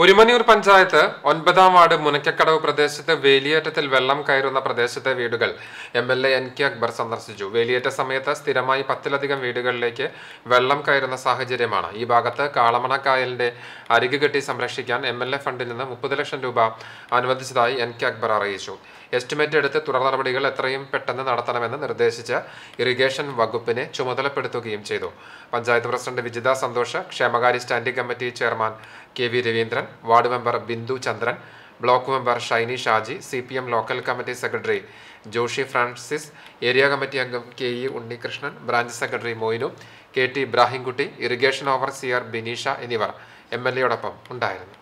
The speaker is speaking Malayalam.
ഒരുമനിയൂർ പഞ്ചായത്ത് ഒൻപതാം വാർഡ് മുനക്കക്കടവ് പ്രദേശത്ത് വേലിയേറ്റത്തിൽ വെള്ളം കയറുന്ന പ്രദേശത്തെ വീടുകൾ M L A N K Akbar സന്ദർശിച്ചു വേലിയേറ്റ സമയത്ത് സ്ഥിരമായി പത്തിലധികം വീടുകളിലേക്ക് വെള്ളം കയറുന്ന സാഹചര്യമാണ് ഈ ഭാഗത്ത് കാളമണക്കായലിന്റെ അരികു കെട്ടി സംരക്ഷിക്കാൻ എം എൽ എ ഫണ്ടിൽ നിന്ന് മുപ്പത് ലക്ഷം രൂപ അനുവദിച്ചതായി എൻ കെ അക്ബർ അറിയിച്ചു എസ്റ്റിമേറ്റ് എടുത്ത് തുടർ നടപടികൾ എത്രയും പെട്ടെന്ന് നടത്തണമെന്ന് നിർദ്ദേശിച്ച് ഇറിഗേഷൻ വകുപ്പിനെ ചുമതലപ്പെടുത്തുകയും ചെയ്തു പഞ്ചായത്ത് പ്രസിഡന്റ് വിജിത സന്തോഷ് ക്ഷേമകാരി standing committee chairman K V Raveendran ward member Bindu Chandran block member Shiny Shaji C P M local committee secretary Joshy Francis area committee അംഗം K E Unnikrishnan branch secretary Moinu K T Ibrahimkutty irrigation overseer Bineesha എന്നിവർ എം എൽ എയോടൊപ്പം ഉണ്ടായിരുന്നു